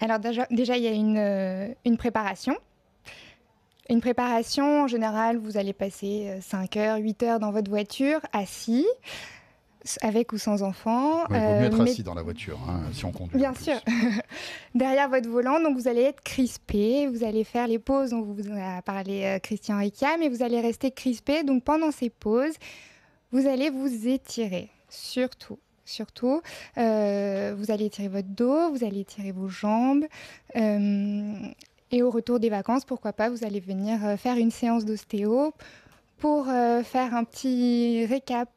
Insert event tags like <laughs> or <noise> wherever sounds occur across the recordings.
Alors déjà, il y a euh, une, préparation. Une préparation, en général, vous allez passer 5 euh, heures, 8 heures dans votre voiture, assis, avec ou sans enfant. il vaut mieux être euh, assis dans la voiture, hein, si on conduit. Bien sûr. <laughs> Derrière votre volant, donc vous allez être crispé, vous allez faire les pauses dont vous a parlé Christian Ekia, mais vous allez rester crispé. Donc pendant ces pauses, vous allez vous étirer, surtout surtout. Euh, vous allez étirer votre dos, vous allez étirer vos jambes. Euh, et au retour des vacances, pourquoi pas, vous allez venir euh, faire une séance d'ostéo pour faire un petit récap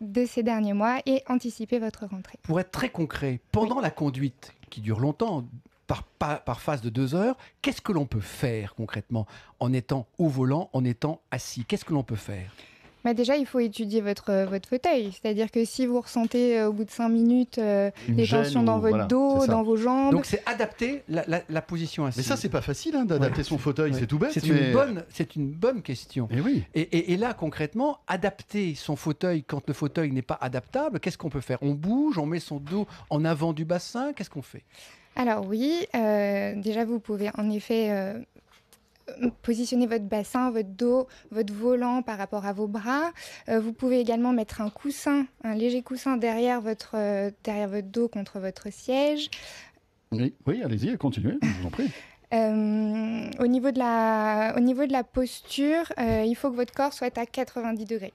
de ces derniers mois et anticiper votre rentrée. Pour être très concret, pendant la conduite qui dure longtemps, par, par phase de deux heures, qu'est-ce que l'on peut faire concrètement en étant au volant, en étant assis Qu'est-ce que l'on peut faire bah, déjà, il faut étudier votre, euh, votre fauteuil. C'est-à-dire que si vous ressentez euh, au bout de 5 minutes euh, des tensions dans votre dos, dans vos jambes. Donc c'est adapter la, la, la, position assise. Mais ça, c'est pas facile hein, d'adapter son fauteuil, c'est tout bête. C'est une, bonne, une bonne question. Eh et, oui. et, là, concrètement, adapter son fauteuil quand le fauteuil n'est pas adaptable, qu'est-ce qu'on peut faire On bouge, on met son dos en avant du bassin, qu'est-ce qu'on fait alors oui, déjà vous pouvez en effet positionner votre bassin, votre dos, votre volant par rapport à vos bras. Euh, vous pouvez également mettre un coussin, un léger coussin derrière votre, euh, derrière votre dos contre votre siège. Oui, allez-y, continuez, je vous en prie. <laughs> Euh, au, niveau de la, au niveau de la posture, il faut que votre corps soit à 90 degrés.